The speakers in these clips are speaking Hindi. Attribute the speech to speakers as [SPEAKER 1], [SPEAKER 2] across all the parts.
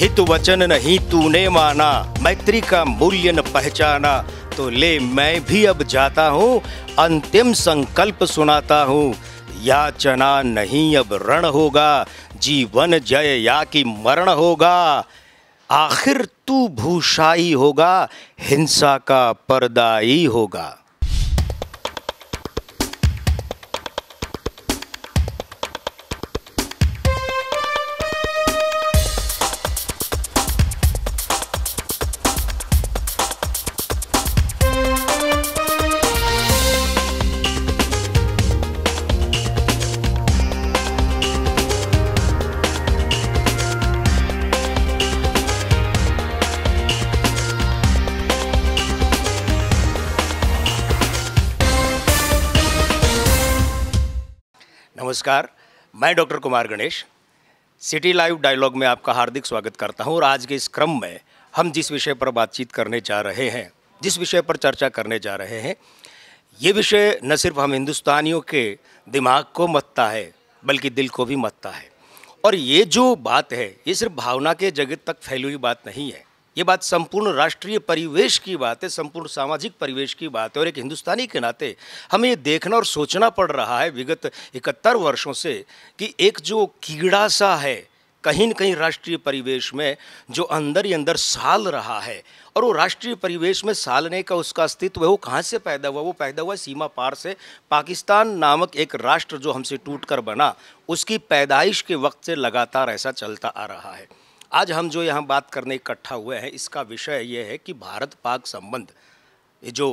[SPEAKER 1] हित वचन नहीं तूने माना मैत्री का मूल्य न पहचाना तो ले मैं भी अब जाता हूँ अंतिम संकल्प सुनाता हूँ याचना नहीं अब रण होगा जीवन जय या कि मरण होगा आखिर तू भूषाई होगा हिंसा का परदाई होगा नमस्कार मैं doctor Kumar Ganesh city live dialogue में आपका हार्दिक स्वागत करता हूं और आज के इस क्रम में हम जिस विषय पर बातचीत करने जा रहे हैं जिस विषय पर चर्चा करने जा रहे हैं ये विषय न सिर्फ हम हिंदुस्तानियों के दिमाग को मतता है बल्कि दिल को भी मतता है और ये जो बात है ये सिर्फ भावना के जगत तक फैली हुई बात नहीं है ये बात संपूर्ण राष्ट्रीय परिवेश की बात है संपूर्ण सामाजिक परिवेश की बात है और एक हिंदुस्तानी के नाते हमें ये देखना और सोचना पड़ रहा है विगत इकहत्तर वर्षों से कि एक जो कीड़ा सा है कहीं न कहीं राष्ट्रीय परिवेश में जो अंदर ही अंदर साल रहा है और वो राष्ट्रीय परिवेश में सालने का उसका अस्तित्व है वो कहाँ से पैदा हुआ वो पैदा हुआ सीमा पार से पाकिस्तान नामक एक राष्ट्र जो हमसे टूट कर बना उसकी पैदाइश के वक्त से लगातार ऐसा चलता आ रहा है आज हम जो यहाँ बात करने इकट्ठा हुए हैं इसका विषय ये है कि भारत पाक संबंध जो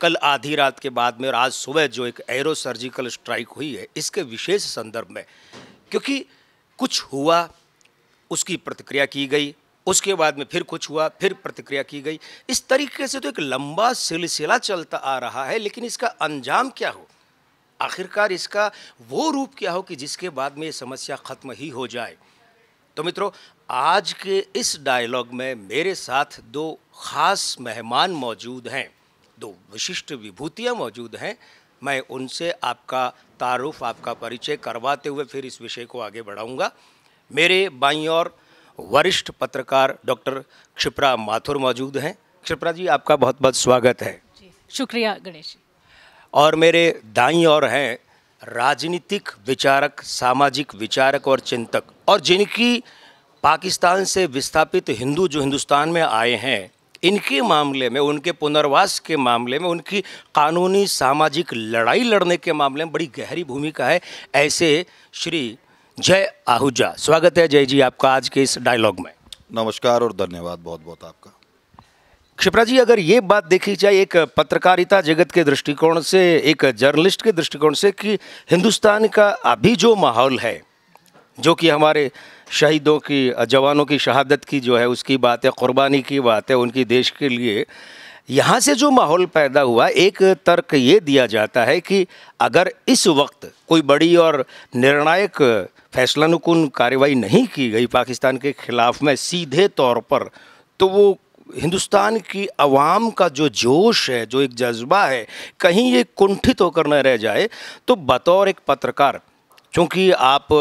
[SPEAKER 1] कल आधी रात के बाद में और आज सुबह जो एक एरो सर्जिकल स्ट्राइक हुई है इसके विशेष संदर्भ में क्योंकि कुछ हुआ उसकी प्रतिक्रिया की गई उसके बाद में फिर कुछ हुआ फिर प्रतिक्रिया की गई इस तरीके से तो एक लंबा सिलसिला चलता आ रहा है लेकिन इसका अंजाम क्या हो आखिरकार इसका वो रूप क्या हो कि जिसके बाद में ये समस्या ख़त्म ही हो जाए तो मित्रों आज के इस डायलॉग में मेरे साथ दो ख़ास मेहमान मौजूद हैं दो विशिष्ट विभूतियाँ मौजूद हैं मैं उनसे आपका तारुफ आपका परिचय करवाते हुए फिर इस विषय को आगे बढ़ाऊंगा मेरे बाई और वरिष्ठ पत्रकार डॉक्टर क्षिप्रा माथुर मौजूद हैं क्षिप्रा जी आपका बहुत बहुत स्वागत है
[SPEAKER 2] शुक्रिया गणेश
[SPEAKER 1] और मेरे दाई और हैं राजनीतिक विचारक सामाजिक विचारक और चिंतक और जिनकी पाकिस्तान से विस्थापित हिंदू जो हिंदुस्तान में आए हैं इनके मामले में उनके पुनर्वास के मामले में उनकी कानूनी सामाजिक लड़ाई लड़ने के मामले में बड़ी गहरी भूमिका है ऐसे श्री जय आहूजा स्वागत है जय जी आपका आज के इस डायलॉग में नमस्कार और धन्यवाद बहुत बहुत आपका क्षिप्रा जी अगर ये बात देखी जाए एक पत्रकारिता जगत के दृष्टिकोण से एक जर्नलिस्ट के दृष्टिकोण से कि हिंदुस्तान का अभी जो माहौल है जो कि हमारे शहीदों की जवानों की शहादत की जो है उसकी बात है क़ुरबानी की बात है उनकी देश के लिए यहाँ से जो माहौल पैदा हुआ एक तर्क ये दिया जाता है कि अगर इस वक्त कोई बड़ी और निर्णायक फैसला नुकुन कार्रवाई नहीं की गई पाकिस्तान के ख़िलाफ़ में सीधे तौर पर तो वो हिंदुस्तान की आवाम का जो जोश है जो एक जज्बा है कहीं ये कुंठित होकर न रह जाए तो बतौर एक पत्रकार चूँकि आप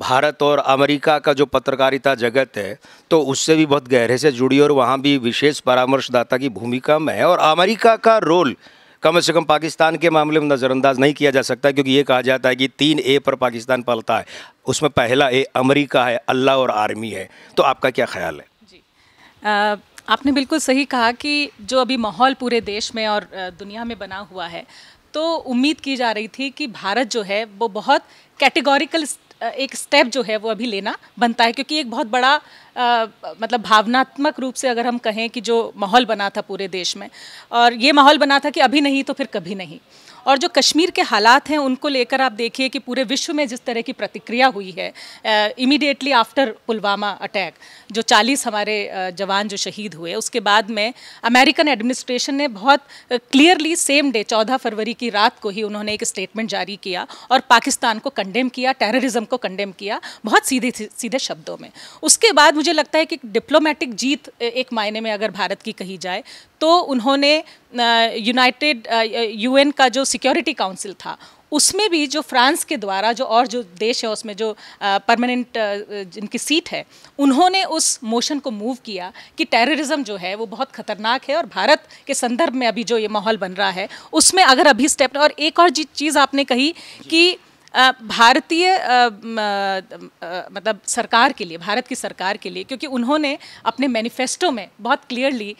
[SPEAKER 1] भारत और अमेरिका का जो पत्रकारिता जगत है तो उससे भी बहुत गहरे से जुड़ी और वहाँ भी विशेष परामर्शदाता की भूमिका में है और अमेरिका का रोल कम से कम पाकिस्तान के मामले में नज़रअंदाज नहीं किया जा सकता क्योंकि ये कहा जाता है कि तीन ए पर पाकिस्तान पलता है उसमें पहला ए अमेरिका है अल्लाह और आर्मी है तो आपका क्या ख्याल है जी
[SPEAKER 2] आपने बिल्कुल सही कहा कि जो अभी माहौल पूरे देश में और दुनिया में बना हुआ है तो उम्मीद की जा रही थी कि भारत जो है वो बहुत कैटेगोरिकल एक स्टेप जो है वो अभी लेना बनता है क्योंकि एक बहुत बड़ा आ, मतलब भावनात्मक रूप से अगर हम कहें कि जो माहौल बना था पूरे देश में और ये माहौल बना था कि अभी नहीं तो फिर कभी नहीं और जो कश्मीर के हालात हैं उनको लेकर आप देखिए कि पूरे विश्व में जिस तरह की प्रतिक्रिया हुई है इमीडिएटली आफ्टर पुलवामा अटैक जो 40 हमारे जवान जो शहीद हुए उसके बाद में अमेरिकन एडमिनिस्ट्रेशन ने बहुत क्लियरली सेम डे 14 फरवरी की रात को ही उन्होंने एक स्टेटमेंट जारी किया और पाकिस्तान को कंडेम किया टेररिज्म को कंडेम किया बहुत सीधे सीधे शब्दों में उसके बाद मुझे लगता है कि डिप्लोमेटिक जीत एक मायने में अगर भारत की कही जाए तो उन्होंने यूनाइटेड यूएन का जो सिक्योरिटी काउंसिल था उसमें भी जो फ्रांस के द्वारा जो और जो देश है उसमें जो परमानेंट जिनकी सीट है उन्होंने उस मोशन को मूव किया कि टेररिज्म जो है वो बहुत खतरनाक है और भारत के संदर्भ में अभी जो ये माहौल बन रहा है उसमें अगर अभी स्टेप और एक और चीज़ आपने कही कि भारतीय मतलब सरकार के लिए भारत की सरकार के लिए क्योंकि उन्होंने अपने मैनिफेस्टो में बहुत क्लियरली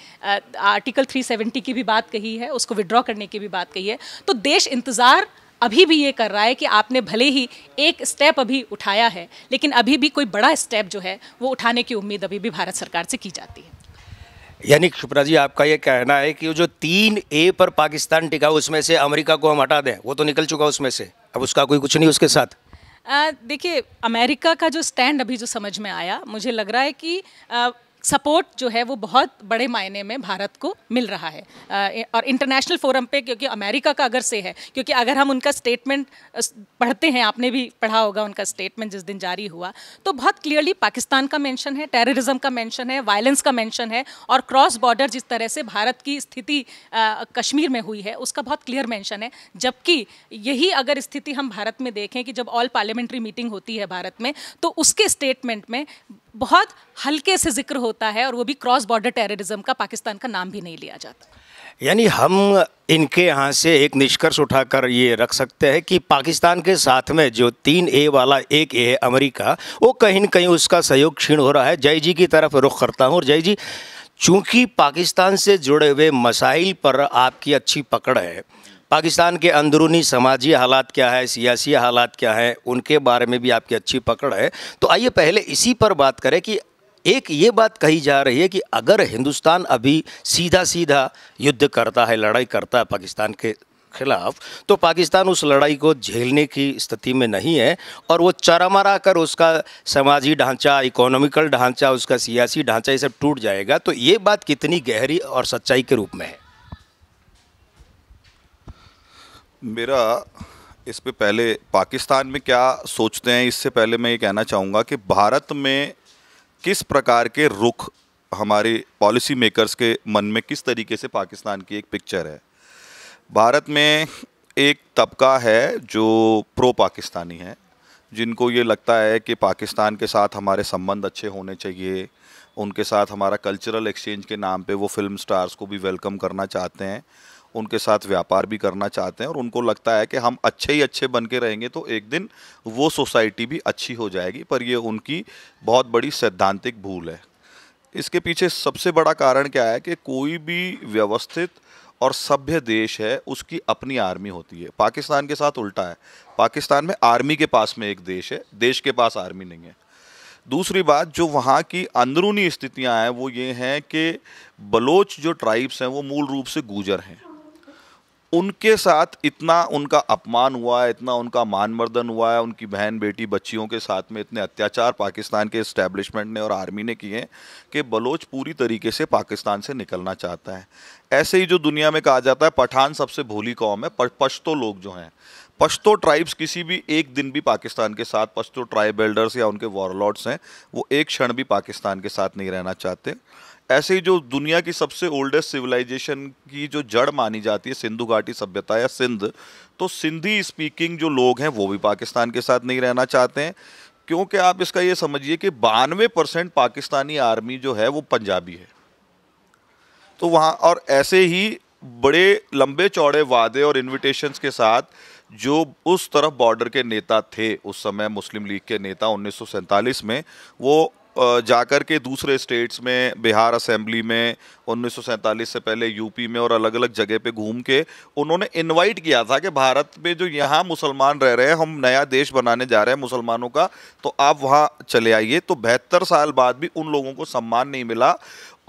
[SPEAKER 2] आर्टिकल 370 की भी बात कही है उसको विड्रॉ करने की भी बात कही है तो देश इंतज़ार अभी भी ये कर रहा है कि आपने भले ही एक स्टेप अभी उठाया है लेकिन अभी भी कोई बड़ा स्टेप जो है वो उठाने की उम्मीद अभी भी भारत सरकार से की जाती है
[SPEAKER 1] यानी शुप्रा जी आपका ये कहना है कि जो तीन ए पर पाकिस्तान टिका उसमें से अमेरिका को हम हटा दें वो तो निकल चुका उसमें से अब उसका कोई कुछ नहीं उसके साथ
[SPEAKER 2] देखिए अमेरिका का जो स्टैंड अभी जो समझ में आया मुझे लग रहा है कि सपोर्ट जो है वो बहुत बड़े मायने में भारत को मिल रहा है और इंटरनेशनल फोरम पे क्योंकि अमेरिका का अगर से है क्योंकि अगर हम उनका स्टेटमेंट पढ़ते हैं आपने भी पढ़ा होगा उनका स्टेटमेंट जिस दिन जारी हुआ तो बहुत क्लियरली पाकिस्तान का मेंशन है टेररिज्म का मेंशन है वायलेंस का मैंशन है और क्रॉस बॉर्डर जिस तरह से भारत की स्थिति कश्मीर में हुई है उसका बहुत क्लियर मैंशन है जबकि यही अगर स्थिति हम भारत में देखें कि जब ऑल पार्लियामेंट्री मीटिंग होती है भारत में तो उसके स्टेटमेंट में बहुत हल्के से जिक्र होता होता है और वो भी क्रॉस बॉर्डर टेररिज्म का पाकिस्तान का नाम भी नहीं लिया जाता
[SPEAKER 1] यानी हम इनके यहाँ से एक निष्कर्ष उठाकर ये रख सकते हैं कि पाकिस्तान के साथ में जो तीन ए वाला एक ए है अमरीका वो कहीं ना कहीं उसका सहयोग क्षीण हो रहा है जय जी की तरफ रुख करता हूँ और जय जी चूँकि पाकिस्तान से जुड़े हुए मसाइल पर आपकी अच्छी पकड़ है पाकिस्तान के अंदरूनी समाजी हालात क्या है सियासी हालात क्या है उनके बारे में भी आपकी अच्छी पकड़ है तो आइए पहले इसी पर बात करें कि एक ये बात कही जा रही है कि अगर हिंदुस्तान अभी सीधा सीधा युद्ध करता है लड़ाई करता है पाकिस्तान के खिलाफ तो पाकिस्तान उस लड़ाई को झेलने की स्थिति में नहीं है और वो चरमरा कर उसका समाजी ढांचा इकोनॉमिकल ढांचा उसका सियासी ढांचा ये सब टूट जाएगा तो ये बात कितनी गहरी और सच्चाई के रूप
[SPEAKER 3] में है मेरा इस पे पहले पाकिस्तान में क्या सोचते हैं इससे पहले मैं ये कहना चाहूँगा कि भारत में किस प्रकार के रुख हमारे पॉलिसी मेकर्स के मन में किस तरीके से पाकिस्तान की एक पिक्चर है भारत में एक तबका है जो प्रो पाकिस्तानी है जिनको ये लगता है कि पाकिस्तान के साथ हमारे संबंध अच्छे होने चाहिए उनके साथ हमारा कल्चरल एक्सचेंज के नाम पे वो फिल्म स्टार्स को भी वेलकम करना चाहते हैं उनके साथ व्यापार भी करना चाहते हैं और उनको लगता है कि हम अच्छे ही अच्छे बन के रहेंगे तो एक दिन वो सोसाइटी भी अच्छी हो जाएगी पर ये उनकी बहुत बड़ी सैद्धांतिक भूल है इसके पीछे सबसे बड़ा कारण क्या है कि कोई भी व्यवस्थित और सभ्य देश है उसकी अपनी आर्मी होती है पाकिस्तान के साथ उल्टा है पाकिस्तान में आर्मी के पास में एक देश है देश के पास आर्मी नहीं है दूसरी बात जो वहाँ की अंदरूनी स्थितियाँ हैं वो ये हैं कि बलोच जो ट्राइब्स हैं वो मूल रूप से गुजर हैं उनके साथ इतना उनका अपमान हुआ है इतना उनका मानमर्दन हुआ है उनकी बहन बेटी बच्चियों के साथ में इतने अत्याचार पाकिस्तान के इस्टेब्लिशमेंट ने और आर्मी ने किए कि बलोच पूरी तरीके से पाकिस्तान से निकलना चाहता है ऐसे ही जो दुनिया में कहा जाता है पठान सबसे भोली कौम है पश्तो लोग जो हैं पश्तो ट्राइब्स किसी भी एक दिन भी पाकिस्तान के साथ पश्तो ट्राइब बिल्डर्स या उनके वॉरलॉर्ड्स हैं वो एक क्षण भी पाकिस्तान के साथ नहीं रहना चाहते ऐसे ही जो दुनिया की सबसे ओल्डेस्ट सिविलाइजेशन की जो जड़ मानी जाती है सिंधु घाटी सभ्यता या सिंध तो सिंधी स्पीकिंग जो लोग हैं वो भी पाकिस्तान के साथ नहीं रहना चाहते हैं क्योंकि आप इसका ये समझिए कि बानवे परसेंट पाकिस्तानी आर्मी जो है वो पंजाबी है तो वहाँ और ऐसे ही बड़े लंबे चौड़े वादे और इन्विटेशन के साथ जो उस तरफ बॉर्डर के नेता थे उस समय मुस्लिम लीग के नेता उन्नीस में वो जाकर के दूसरे स्टेट्स में बिहार असेंबली में उन्नीस से पहले यूपी में और अलग अलग जगह पे घूम के उन्होंने इनवाइट किया था कि भारत में जो यहाँ मुसलमान रह रहे हैं हम नया देश बनाने जा रहे हैं मुसलमानों का तो आप वहाँ चले आइए तो बहत्तर साल बाद भी उन लोगों को सम्मान नहीं मिला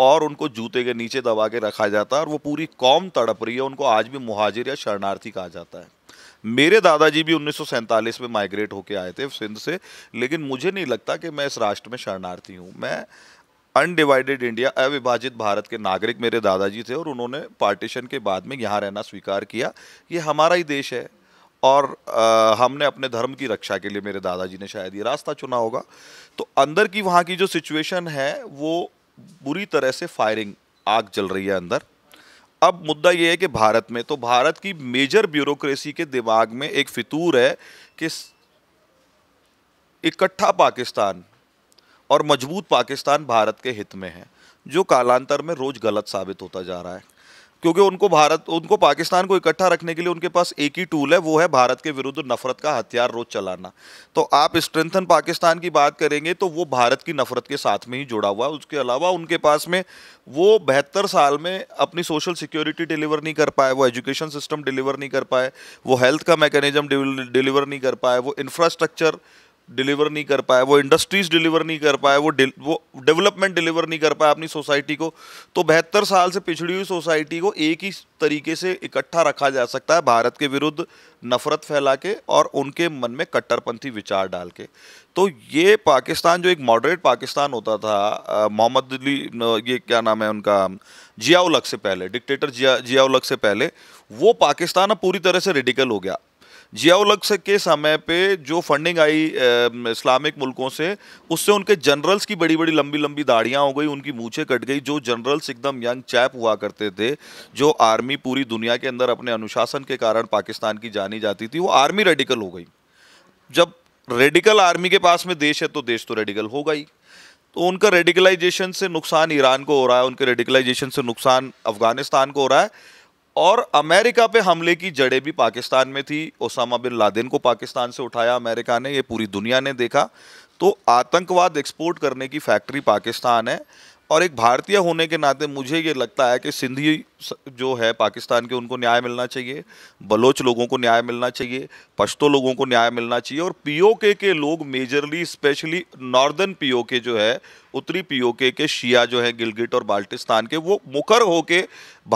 [SPEAKER 3] और उनको जूते के नीचे दबा के रखा जाता है और वो पूरी कौम तड़प रही है उनको आज भी मुहाजिर या शरणार्थी कहा जाता है मेरे दादाजी भी उन्नीस में माइग्रेट होके आए थे सिंध से लेकिन मुझे नहीं लगता कि मैं इस राष्ट्र में शरणार्थी हूँ मैं अनडिवाइडेड इंडिया अविभाजित भारत के नागरिक मेरे दादाजी थे और उन्होंने पार्टीशन के बाद में यहाँ रहना स्वीकार किया ये हमारा ही देश है और आ, हमने अपने धर्म की रक्षा के लिए मेरे दादाजी ने शायद ये रास्ता चुना होगा तो अंदर की वहाँ की जो सिचुएशन है वो बुरी तरह से फायरिंग आग जल रही है अंदर अब मुद्दा ये है कि भारत में तो भारत की मेजर ब्यूरोक्रेसी के दिमाग में एक फितूर है कि इकट्ठा पाकिस्तान और मजबूत पाकिस्तान भारत के हित में है जो कालांतर में रोज़ गलत साबित होता जा रहा है क्योंकि उनको भारत उनको पाकिस्तान को इकट्ठा रखने के लिए उनके पास एक ही टूल है वो है भारत के विरुद्ध नफरत का हथियार रोज चलाना तो आप स्ट्रेंथन पाकिस्तान की बात करेंगे तो वो भारत की नफरत के साथ में ही जुड़ा हुआ है उसके अलावा उनके पास में वो बेहतर साल में अपनी सोशल सिक्योरिटी डिलीवर नहीं कर पाए वो एजुकेशन सिस्टम डिलीवर नहीं कर पाए वो हेल्थ का मैकेनिज्म डिलीवर नहीं कर पाए वो इंफ्रास्ट्रक्चर डिलीवर नहीं कर पाए वो इंडस्ट्रीज डिलीवर नहीं कर पाए वो वो डेवलपमेंट डिलीवर नहीं कर पाए अपनी सोसाइटी को तो बहत्तर साल से पिछड़ी हुई सोसाइटी को एक ही तरीके से इकट्ठा रखा जा सकता है भारत के विरुद्ध नफरत फैला के और उनके मन में कट्टरपंथी विचार डाल के तो ये पाकिस्तान जो एक मॉडरेट पाकिस्तान होता था मोहम्मद अली ये क्या नाम है उनका जियाउलक से पहले डिक्टेटर जिया जियाउलक से पहले वो पाकिस्तान अब पूरी तरह से रेडिकल हो गया जियाउलग के समय पे जो फंडिंग आई इस्लामिक मुल्कों से उससे उनके जनरल्स की बड़ी बड़ी लंबी लंबी दाढ़ियाँ हो गई उनकी मूँछे कट गई जो जनरल्स एकदम यंग चैप हुआ करते थे जो आर्मी पूरी दुनिया के अंदर अपने अनुशासन के कारण पाकिस्तान की जानी जाती थी वो आर्मी रेडिकल हो गई जब रेडिकल आर्मी के पास में देश है तो देश तो रेडिकल हो गई तो उनका रेडिकलाइजेशन से नुकसान ईरान को हो रहा है उनके रेडिकलाइजेशन से नुकसान अफगानिस्तान को हो रहा है और अमेरिका पे हमले की जड़ें भी पाकिस्तान में थी ओसामा बिन लादेन को पाकिस्तान से उठाया अमेरिका ने ये पूरी दुनिया ने देखा तो आतंकवाद एक्सपोर्ट करने की फैक्ट्री पाकिस्तान है और एक भारतीय होने के नाते मुझे ये लगता है कि सिंधी जो है पाकिस्तान के उनको न्याय मिलना चाहिए बलोच लोगों को न्याय मिलना चाहिए पश्तो लोगों को न्याय मिलना चाहिए और पीओके के लोग मेजरली स्पेशली नॉर्दर्न पीओके जो है उत्तरी पीओके के शिया जो है गिलगिट और बाल्टिस्तान के वो मुकर होके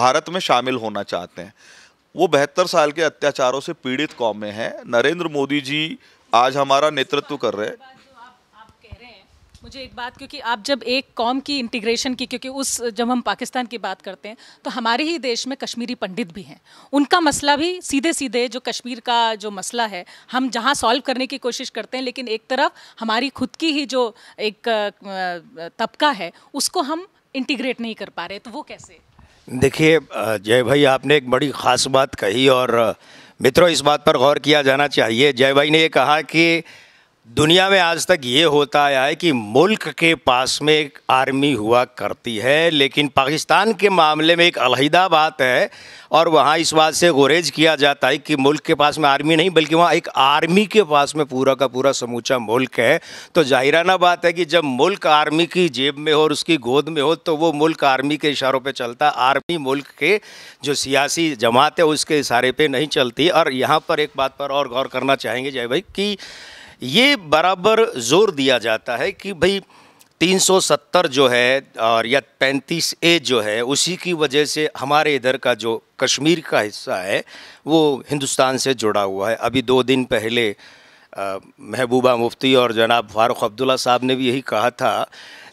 [SPEAKER 3] भारत में शामिल होना चाहते हैं वो बहत्तर साल के अत्याचारों से पीड़ित कौमें हैं नरेंद्र मोदी जी आज हमारा नेतृत्व कर रहे हैं
[SPEAKER 2] मुझे एक बात क्योंकि आप जब एक कॉम की इंटीग्रेशन की क्योंकि उस जब हम पाकिस्तान की बात करते हैं तो हमारे ही देश में कश्मीरी पंडित भी हैं उनका मसला भी सीधे सीधे जो कश्मीर का जो मसला है हम जहां सॉल्व करने की कोशिश करते हैं लेकिन एक तरफ हमारी खुद की ही जो एक तबका है उसको हम इंटीग्रेट नहीं कर पा रहे तो वो कैसे
[SPEAKER 1] देखिए जय भाई आपने एक बड़ी ख़ास बात कही और मित्रों इस बात पर गौर किया जाना चाहिए जय भाई ने ये कहा कि दुनिया में आज तक ये होता आया है कि मुल्क के पास में एक आर्मी हुआ करती है लेकिन पाकिस्तान के मामले में एक अलहदा बात है और वहाँ इस बात से गुरेज किया जाता है कि मुल्क के पास में आर्मी नहीं बल्कि वहाँ एक आर्मी के पास में पूरा का पूरा समूचा मुल्क है तो जाहिराना बात है कि जब मुल्क आर्मी की जेब में हो और उसकी गोद में हो तो वो मुल्क आर्मी के इशारों पर चलता आर्मी मुल्क के जो सियासी जमात है उसके इशारे पर नहीं चलती और यहाँ पर एक बात पर और गौर करना चाहेंगे जय भाई कि ये बराबर जोर दिया जाता है कि भाई 370 जो है और या 35 ए जो है उसी की वजह से हमारे इधर का जो कश्मीर का हिस्सा है वो हिंदुस्तान से जुड़ा हुआ है अभी दो दिन पहले महबूबा मुफ्ती और जनाब फारूक अब्दुल्ला साहब ने भी यही कहा था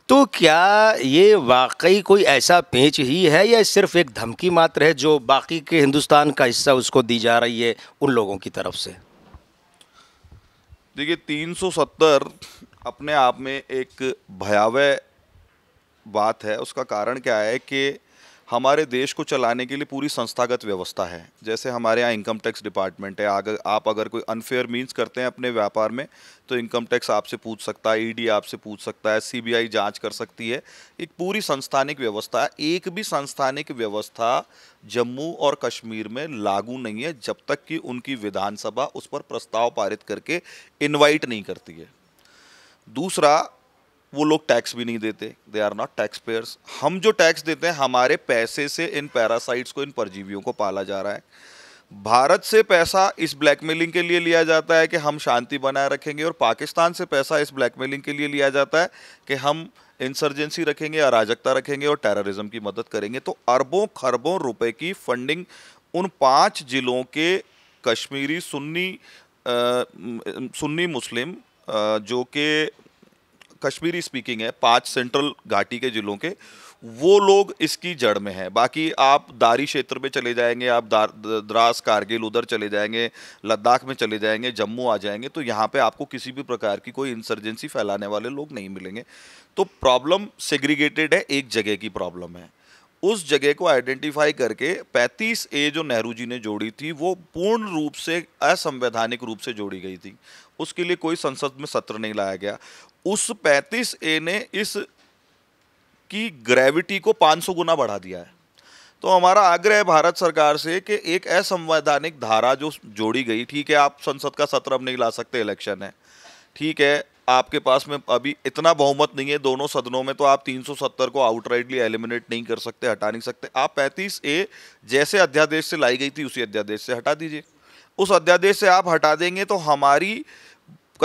[SPEAKER 1] तो क्या ये वाकई कोई ऐसा पेच ही है या सिर्फ एक धमकी मात्र है जो बाकी के हिंदुस्तान का हिस्सा उसको दी जा रही है उन लोगों की तरफ से
[SPEAKER 3] देखिए 370 अपने आप में एक भयावह बात है उसका कारण क्या है कि हमारे देश को चलाने के लिए पूरी संस्थागत व्यवस्था है जैसे हमारे यहाँ इनकम टैक्स डिपार्टमेंट है अगर आप अगर कोई अनफेयर मीन्स करते हैं अपने व्यापार में तो इनकम टैक्स आपसे पूछ सकता है ईडी e आपसे पूछ सकता है सीबीआई जांच कर सकती है एक पूरी संस्थानिक व्यवस्था है एक भी संस्थानिक व्यवस्था जम्मू और कश्मीर में लागू नहीं है जब तक कि उनकी विधानसभा उस पर प्रस्ताव पारित करके इन्वाइट नहीं करती है दूसरा वो लोग टैक्स भी नहीं देते they are not tax payers हम जो टैक्स देते हैं हमारे पैसे से इन पैरासाइट्स को इन परजीवियों को पाला जा रहा है भारत से पैसा इस ब्लैकमेलिंग के लिए लिया जाता है कि हम शांति बनाए रखेंगे और पाकिस्तान से पैसा इस ब्लैकमेलिंग के लिए लिया जाता है कि हम इंसर्जेंसी रखेंगे अराजकता रखेंगे और टेररिज्म की मदद करेंगे तो अरबों खरबों रुपए की फंडिंग उन पांच जिलों के कश्मीरी सुन्नी आ, सुन्नी मुस्लिम आ, जो कि कश्मीरी स्पीकिंग है पांच सेंट्रल घाटी के जिलों के वो लोग इसकी जड़ में हैं बाकी आप दारी क्षेत्र में चले जाएंगे आप दार द्रास कारगिल उधर चले जाएंगे लद्दाख में चले जाएंगे जम्मू आ जाएंगे तो यहाँ पे आपको किसी भी प्रकार की कोई इंसर्जेंसी फैलाने वाले लोग नहीं मिलेंगे तो प्रॉब्लम सेग्रीगेटेड है एक जगह की प्रॉब्लम है उस जगह को आइडेंटिफाई करके 35 ए जो नेहरू जी ने जोड़ी थी वो पूर्ण रूप से असंवैधानिक रूप से जोड़ी गई थी उसके लिए कोई संसद में सत्र नहीं लाया गया उस 35 ए ने इस की ग्रेविटी को 500 गुना बढ़ा दिया है तो हमारा आग्रह है भारत सरकार से कि एक असंवैधानिक धारा जो जोड़ी गई ठीक है आप संसद का सत्र अब नहीं ला सकते इलेक्शन है ठीक है आपके पास में अभी इतना बहुमत नहीं है दोनों सदनों में तो आप 370 को आउटराइटली एलिमिनेट नहीं कर सकते हटा नहीं सकते आप 35 ए जैसे अध्यादेश से लाई गई थी उसी अध्यादेश से हटा दीजिए उस अध्यादेश से आप हटा देंगे तो हमारी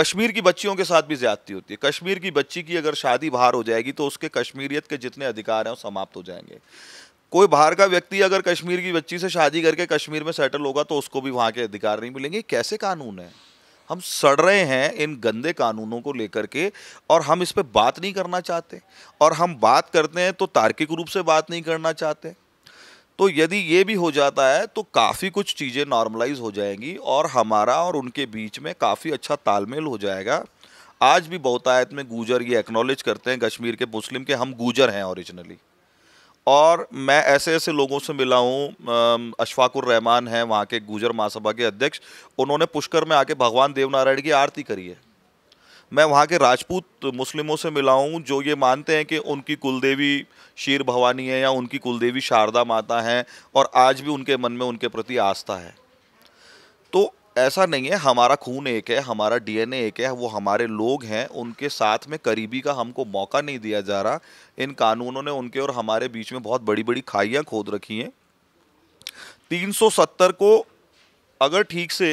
[SPEAKER 3] कश्मीर की बच्चियों के साथ भी ज्यादती होती है कश्मीर की बच्ची की अगर शादी बाहर हो जाएगी तो उसके कश्मीरियत के जितने अधिकार हैं वो समाप्त हो जाएंगे कोई बाहर का व्यक्ति अगर कश्मीर की बच्ची से शादी करके कश्मीर में सेटल होगा तो उसको भी वहाँ के अधिकार नहीं मिलेंगे कैसे कानून है हम सड़ रहे हैं इन गंदे कानूनों को लेकर के और हम इस पर बात नहीं करना चाहते और हम बात करते हैं तो तार्किक रूप से बात नहीं करना चाहते तो यदि ये भी हो जाता है तो काफ़ी कुछ चीज़ें नॉर्मलाइज हो जाएंगी और हमारा और उनके बीच में काफ़ी अच्छा तालमेल हो जाएगा आज भी बहुतायत में गुजर ये एक्नॉलेज करते हैं कश्मीर के मुस्लिम के हम गुजर हैं ओरिजिनली और मैं ऐसे ऐसे लोगों से मिला हूँ अशफाकुर रहमान हैं वहाँ के गुजर महासभा के अध्यक्ष उन्होंने पुष्कर में आके भगवान देवनारायण की आरती करी है मैं वहाँ के राजपूत मुस्लिमों से मिला हूँ जो ये मानते हैं कि उनकी कुलदेवी शीर भवानी है या उनकी कुलदेवी शारदा माता हैं और आज भी उनके मन में उनके प्रति आस्था है तो ऐसा नहीं है हमारा खून एक है हमारा डीएनए एक है वो हमारे लोग हैं उनके साथ में करीबी का हमको मौका नहीं दिया जा रहा इन कानूनों ने उनके और हमारे बीच में बहुत बड़ी बड़ी खाइयाँ खोद रखी हैं 370 को अगर ठीक से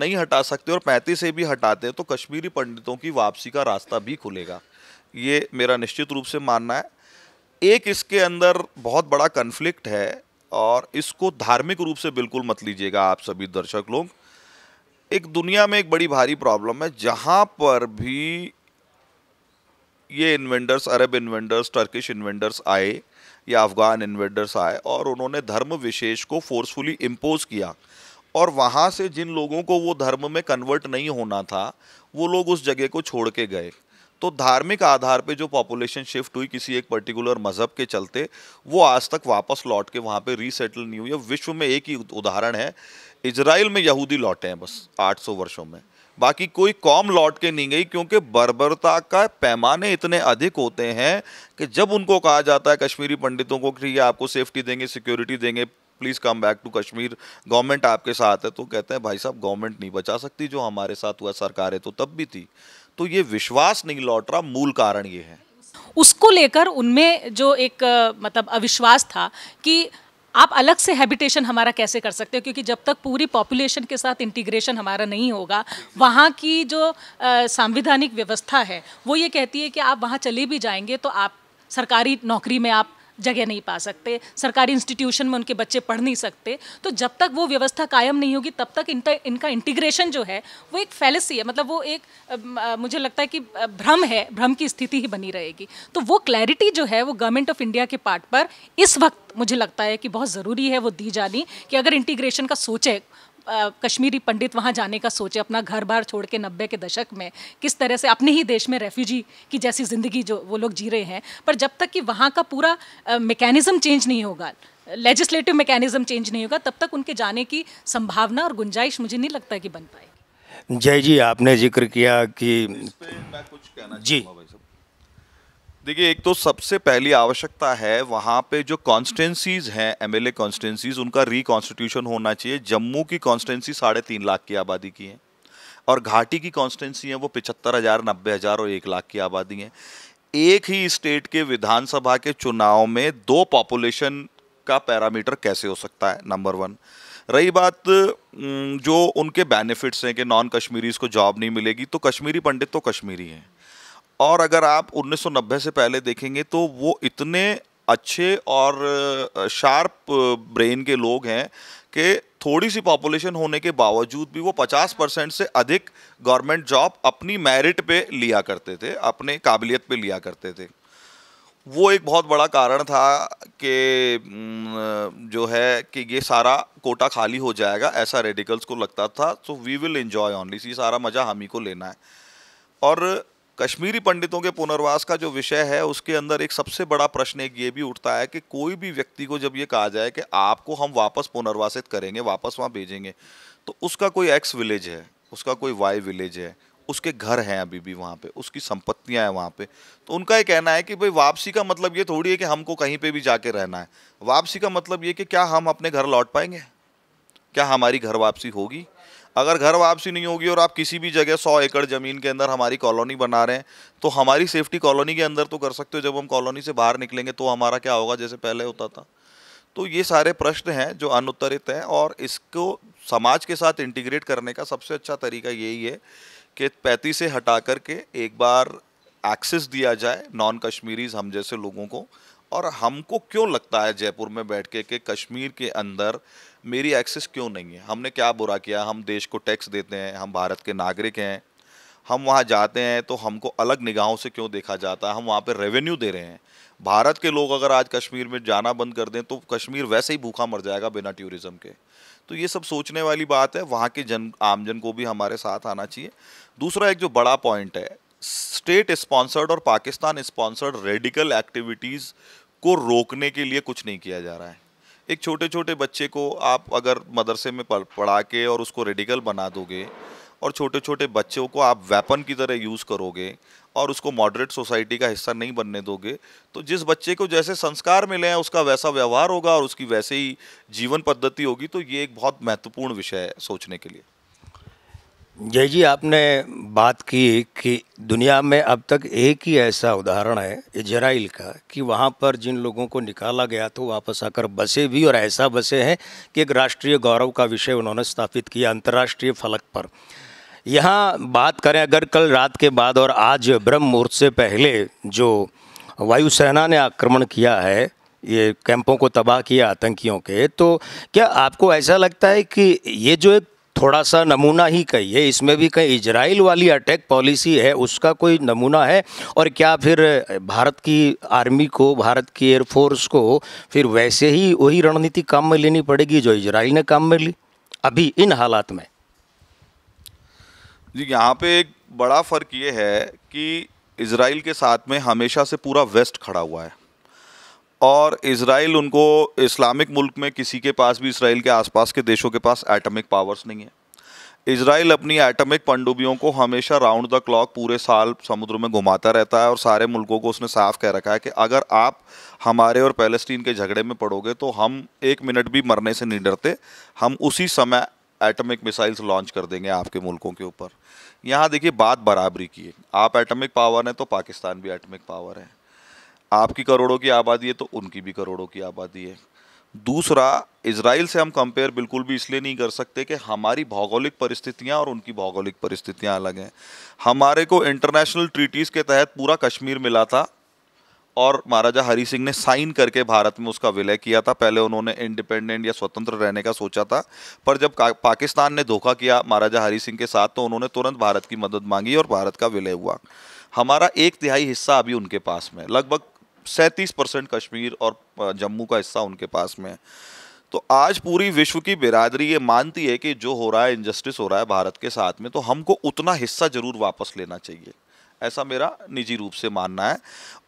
[SPEAKER 3] नहीं हटा सकते और पैंतीस से भी हटाते हैं तो कश्मीरी पंडितों की वापसी का रास्ता भी खुलेगा ये मेरा निश्चित रूप से मानना है एक इसके अंदर बहुत बड़ा कन्फ्लिक्ट है और इसको धार्मिक रूप से बिल्कुल मत लीजिएगा आप सभी दर्शक लोग एक दुनिया में एक बड़ी भारी प्रॉब्लम है जहाँ पर भी ये इन्वेंडर्स अरब इन्वेंडर्स टर्किश इन्वेंडर्स आए या अफ़गान इन्वेंडर्स आए और उन्होंने धर्म विशेष को फोर्सफुली इम्पोज किया और वहाँ से जिन लोगों को वो धर्म में कन्वर्ट नहीं होना था वो लोग उस जगह को छोड़ के गए तो धार्मिक आधार पे जो पॉपुलेशन शिफ्ट हुई किसी एक पर्टिकुलर मज़हब के चलते वो आज तक वापस लौट के वहाँ पे रीसेटल नहीं हुई है विश्व में एक ही उदाहरण है इसराइल में यहूदी लौटे हैं बस 800 वर्षों में बाकी कोई कॉम लौट के नहीं गई क्योंकि बर्बरता का पैमाने इतने अधिक होते हैं कि जब उनको कहा जाता है कश्मीरी पंडितों को कि आपको सेफ्टी देंगे सिक्योरिटी देंगे please come back to Kashmir government आपके साथ है तो कहते हैं भाई साहब गवर्नमेंट नहीं बचा सकती जो हमारे साथ हुआ सरकारें तो तब भी थी तो ये विश्वास नहीं लौट रहा मूल कारण ये है
[SPEAKER 2] उसको लेकर उनमें जो एक मतलब अविश्वास था कि आप अलग से हैबिटेशन हमारा कैसे कर सकते हो क्योंकि जब तक पूरी पॉपुलेशन के साथ इंटीग्रेशन हमारा नहीं होगा वहाँ की जो संविधानिक व्यवस्था है वो ये कहती है कि आप वहाँ चले भी जाएंगे तो आप सरकारी नौकरी में आप जगह नहीं पा सकते सरकारी इंस्टीट्यूशन में उनके बच्चे पढ़ नहीं सकते तो जब तक वो व्यवस्था कायम नहीं होगी तब तक इनका इनका इंटीग्रेशन जो है वो एक फैलेसी है मतलब वो एक आ, मुझे लगता है कि भ्रम है भ्रम की स्थिति ही बनी रहेगी तो वो क्लैरिटी जो है वो गवर्नमेंट ऑफ इंडिया के पार्ट पर इस वक्त मुझे लगता है कि बहुत ज़रूरी है वो दी जानी कि अगर इंटीग्रेशन का सोचे कश्मीरी पंडित वहाँ जाने का सोचे अपना घर बार छोड़ के नब्बे के दशक में किस तरह से अपने ही देश में रेफ्यूजी की जैसी ज़िंदगी जो वो लोग जी रहे हैं पर जब तक कि वहाँ का पूरा मेकेनिज़म चेंज नहीं होगा लेजिस्लेटिव मेकेनिज़म चेंज नहीं होगा तब तक उनके जाने की संभावना और गुंजाइश मुझे नहीं लगता कि बन
[SPEAKER 1] पाएगी जय जी आपने जिक्र किया कि मैं
[SPEAKER 3] कुछ कहना जी देखिए एक तो सबसे पहली आवश्यकता है वहाँ पे जो कॉन्स्टेंसीज हैं एमएलए कॉन्स्टेंसीज उनका रिकॉन्स्टिट्यूशन होना चाहिए जम्मू की कॉन्स्टेंसी साढ़े तीन लाख की आबादी की है और घाटी की कॉन्स्टेंसी है वो पिछहत्तर हज़ार नब्बे हज़ार और एक लाख की आबादी है एक ही स्टेट के विधानसभा के चुनाव में दो पॉपुलेशन का पैरामीटर कैसे हो सकता है नंबर वन रही बात जो उनके बेनिफिट्स हैं कि नॉन कश्मीरीज़ को जॉब नहीं मिलेगी तो कश्मीरी पंडित तो कश्मीरी हैं और अगर आप 1990 से पहले देखेंगे तो वो इतने अच्छे और शार्प ब्रेन के लोग हैं कि थोड़ी सी पॉपुलेशन होने के बावजूद भी वो 50 परसेंट से अधिक गवर्नमेंट जॉब अपनी मेरिट पे लिया करते थे अपने काबिलियत पे लिया करते थे वो एक बहुत बड़ा कारण था कि जो है कि ये सारा कोटा खाली हो जाएगा ऐसा रेडिकल्स को लगता था तो वी विल इन्जॉय ऑनली सी सारा मज़ा हम ही को लेना है और कश्मीरी पंडितों के पुनर्वास का जो विषय है उसके अंदर एक सबसे बड़ा प्रश्न एक ये भी उठता है कि कोई भी व्यक्ति को जब ये कहा जाए कि आपको हम वापस पुनर्वासित करेंगे वापस वहाँ भेजेंगे तो उसका कोई एक्स विलेज है उसका कोई वाई विलेज है उसके घर हैं अभी भी वहाँ पे उसकी संपत्तियाँ हैं वहाँ पे तो उनका ये कहना है कि भाई वापसी का मतलब ये थोड़ी है कि हमको कहीं पे भी जाके रहना है वापसी का मतलब ये कि क्या हम अपने घर लौट पाएंगे क्या हमारी घर वापसी होगी अगर घर वापसी नहीं होगी और आप किसी भी जगह सौ एकड़ ज़मीन के अंदर हमारी कॉलोनी बना रहे हैं तो हमारी सेफ्टी कॉलोनी के अंदर तो कर सकते हो जब हम कॉलोनी से बाहर निकलेंगे तो हमारा क्या होगा जैसे पहले होता था तो ये सारे प्रश्न हैं जो अनुत्तरित हैं और इसको समाज के साथ इंटीग्रेट करने का सबसे अच्छा तरीका यही है कि पैती से हटा करके एक बार एक्सेस दिया जाए नॉन कश्मीरीज हम जैसे लोगों को और हमको क्यों लगता है जयपुर में बैठ के कि कश्मीर के अंदर मेरी एक्सेस क्यों नहीं है हमने क्या बुरा किया हम देश को टैक्स देते हैं हम भारत के नागरिक हैं हम वहाँ जाते हैं तो हमको अलग निगाहों से क्यों देखा जाता है हम वहाँ पर रेवेन्यू दे रहे हैं भारत के लोग अगर आज कश्मीर में जाना बंद कर दें तो कश्मीर वैसे ही भूखा मर जाएगा बिना टूरिज़्म के तो ये सब सोचने वाली बात है वहाँ के जन आमजन को भी हमारे साथ आना चाहिए दूसरा एक जो बड़ा पॉइंट है स्टेट स्पॉन्सर्ड और पाकिस्तान स्पॉन्सर्ड रेडिकल एक्टिविटीज़ को रोकने के लिए कुछ नहीं किया जा रहा है एक छोटे छोटे बच्चे को आप अगर मदरसे में पढ़ा के और उसको रेडिकल बना दोगे और छोटे छोटे बच्चों को आप वेपन की तरह यूज़ करोगे और उसको मॉडरेट सोसाइटी का हिस्सा नहीं बनने दोगे तो जिस बच्चे को जैसे संस्कार मिले हैं उसका वैसा व्यवहार होगा और उसकी वैसे ही जीवन पद्धति होगी तो ये एक बहुत महत्वपूर्ण विषय है सोचने के लिए जय
[SPEAKER 1] जी आपने बात की कि दुनिया में अब तक एक ही ऐसा उदाहरण है इजराइल का कि वहाँ पर जिन लोगों को निकाला गया तो वापस आकर बसे भी और ऐसा बसे हैं कि एक राष्ट्रीय गौरव का विषय उन्होंने स्थापित किया अंतर्राष्ट्रीय फलक पर यहाँ बात करें अगर कल रात के बाद और आज ब्रह्म मुहूर्त से पहले जो वायुसेना ने आक्रमण किया है ये कैंपों को तबाह किया आतंकियों के तो क्या आपको ऐसा लगता है कि ये जो एक थोड़ा सा नमूना ही कहिए इसमें भी कहीं इजराइल वाली अटैक पॉलिसी है उसका कोई नमूना है और क्या फिर भारत की आर्मी को भारत की एयरफोर्स को फिर वैसे ही वही रणनीति काम में लेनी पड़ेगी जो इजराइल ने काम में ली अभी इन हालात में
[SPEAKER 3] जी यहाँ पे एक बड़ा फ़र्क ये है कि इसराइल के साथ में हमेशा से पूरा वेस्ट खड़ा हुआ है और इसराइल उनको इस्लामिक मुल्क में किसी के पास भी इसराइल के आसपास के देशों के पास एटमिक पावर्स नहीं है इसराइल अपनी एटमिक पनडुब्बियों को हमेशा राउंड द क्लॉक पूरे साल समुद्र में घुमाता रहता है और सारे मुल्कों को उसने साफ कह रखा है कि अगर आप हमारे और पैलेस्टीन के झगड़े में पड़ोगे तो हम एक मिनट भी मरने से नहीं डरते हम उसी समय एटमिक मिसाइल्स लॉन्च कर देंगे आपके मुल्कों के ऊपर यहाँ देखिए बात बराबरी की है आप एटमिक पावर हैं तो पाकिस्तान भी एटमिक पावर है आपकी करोड़ों की आबादी है तो उनकी भी करोड़ों की आबादी है दूसरा इसराइल से हम कंपेयर बिल्कुल भी इसलिए नहीं कर सकते कि हमारी भौगोलिक परिस्थितियां और उनकी भौगोलिक परिस्थितियां अलग हैं हमारे को इंटरनेशनल ट्रीटीज़ के तहत पूरा कश्मीर मिला था और महाराजा हरी सिंह ने साइन करके भारत में उसका विलय किया था पहले उन्होंने इंडिपेंडेंट या स्वतंत्र रहने का सोचा था पर जब पाकिस्तान ने धोखा किया महाराजा हरी सिंह के साथ तो उन्होंने तुरंत भारत की मदद मांगी और भारत का विलय हुआ हमारा एक तिहाई हिस्सा अभी उनके पास में लगभग सैंतीस परसेंट कश्मीर और जम्मू का हिस्सा उनके पास में है तो आज पूरी विश्व की बिरादरी ये मानती है कि जो हो रहा है इनजस्टिस हो रहा है भारत के साथ में तो हमको उतना हिस्सा जरूर वापस लेना चाहिए ऐसा मेरा निजी रूप से मानना है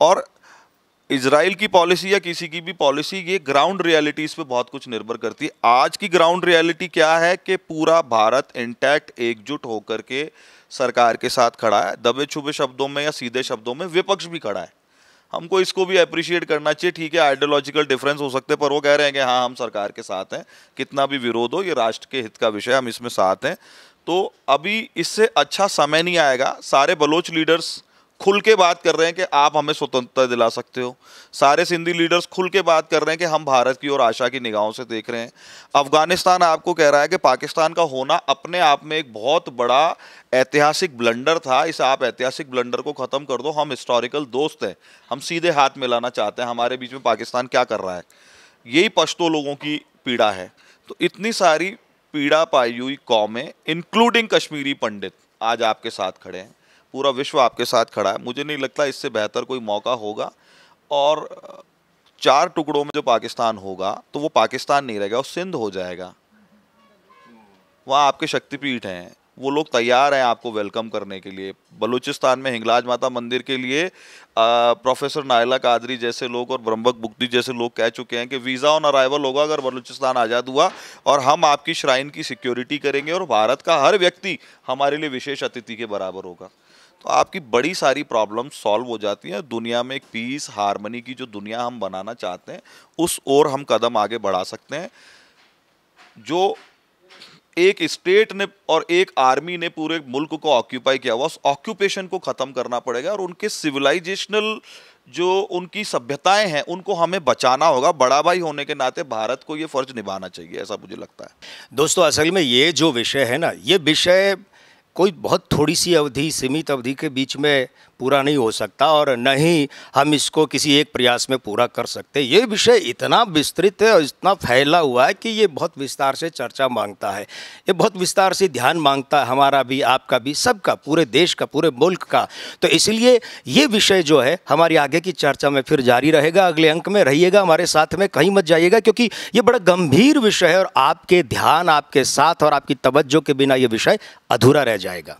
[SPEAKER 3] और इसराइल की पॉलिसी या किसी की भी पॉलिसी ये ग्राउंड रियलिटीज़ पे बहुत कुछ निर्भर करती है आज की ग्राउंड रियलिटी क्या है कि पूरा भारत इंटैक्ट एकजुट होकर के सरकार के साथ खड़ा है दबे छुपे शब्दों में या सीधे शब्दों में विपक्ष भी खड़ा है हमको इसको भी अप्रिशिएट करना चाहिए ठीक है आइडियोलॉजिकल डिफरेंस हो सकते हैं पर वो कह रहे हैं कि हाँ हम सरकार के साथ हैं कितना भी विरोध हो ये राष्ट्र के हित का विषय हम इसमें साथ हैं तो अभी इससे अच्छा समय नहीं आएगा सारे बलोच लीडर्स खुल के बात कर रहे हैं कि आप हमें स्वतंत्रता दिला सकते हो सारे सिंधी लीडर्स खुल के बात कर रहे हैं कि हम भारत की और आशा की निगाहों से देख रहे हैं अफगानिस्तान आपको कह रहा है कि पाकिस्तान का होना अपने आप में एक बहुत बड़ा ऐतिहासिक ब्लंडर था इस आप ऐतिहासिक ब्लंडर को ख़त्म कर दो हम हिस्टोरिकल दोस्त हैं हम सीधे हाथ में लाना चाहते हैं हमारे बीच में पाकिस्तान क्या कर रहा है यही पश्तो लोगों की पीड़ा है तो इतनी सारी पीड़ा पाई हुई कौमें इंक्लूडिंग कश्मीरी पंडित आज आपके साथ खड़े हैं पूरा विश्व आपके साथ खड़ा है मुझे नहीं लगता इससे बेहतर कोई मौका होगा और चार टुकड़ों में जो पाकिस्तान होगा तो वो पाकिस्तान नहीं रहेगा वो सिंध हो जाएगा वहाँ आपके शक्तिपीठ हैं वो लोग तैयार हैं आपको वेलकम करने के लिए बलूचिस्तान में हिंगलाज माता मंदिर के लिए आ, प्रोफेसर नायला कादरी जैसे लोग और ब्रह्मक बुक्ति जैसे लोग कह चुके हैं कि वीज़ा ऑन अराइवल होगा अगर बलूचिस्तान आज़ाद हुआ और हम आपकी श्राइन की सिक्योरिटी करेंगे और भारत का हर व्यक्ति हमारे लिए विशेष अतिथि के बराबर होगा तो आपकी बड़ी सारी प्रॉब्लम सॉल्व हो जाती हैं दुनिया में एक पीस हारमनी की जो दुनिया हम बनाना चाहते हैं उस ओर हम कदम आगे बढ़ा सकते हैं जो एक स्टेट ने और एक आर्मी ने पूरे मुल्क को ऑक्यूपाई किया हुआ उस ऑक्यूपेशन को ख़त्म करना पड़ेगा और उनके सिविलाइजेशनल जो उनकी सभ्यताएं हैं उनको हमें बचाना होगा बड़ा भाई होने के नाते भारत को ये फर्ज निभाना चाहिए ऐसा मुझे लगता है दोस्तों असल में ये जो विषय है ना ये विषय कोई
[SPEAKER 1] बहुत थोड़ी सी अवधि सीमित अवधि के बीच में पूरा नहीं हो सकता और न ही हम इसको किसी एक प्रयास में पूरा कर सकते ये विषय इतना विस्तृत है और इतना फैला हुआ है कि ये बहुत विस्तार से चर्चा मांगता है ये बहुत विस्तार से ध्यान मांगता है हमारा भी आपका भी सबका पूरे देश का पूरे मुल्क का तो इसलिए ये विषय जो है हमारी आगे की चर्चा में फिर जारी रहेगा अगले अंक में रहिएगा हमारे साथ में कहीं मत जाइएगा क्योंकि ये बड़ा गंभीर विषय है और आपके ध्यान आपके साथ और आपकी तवज्जो के बिना ये विषय अधूरा रह जाएगा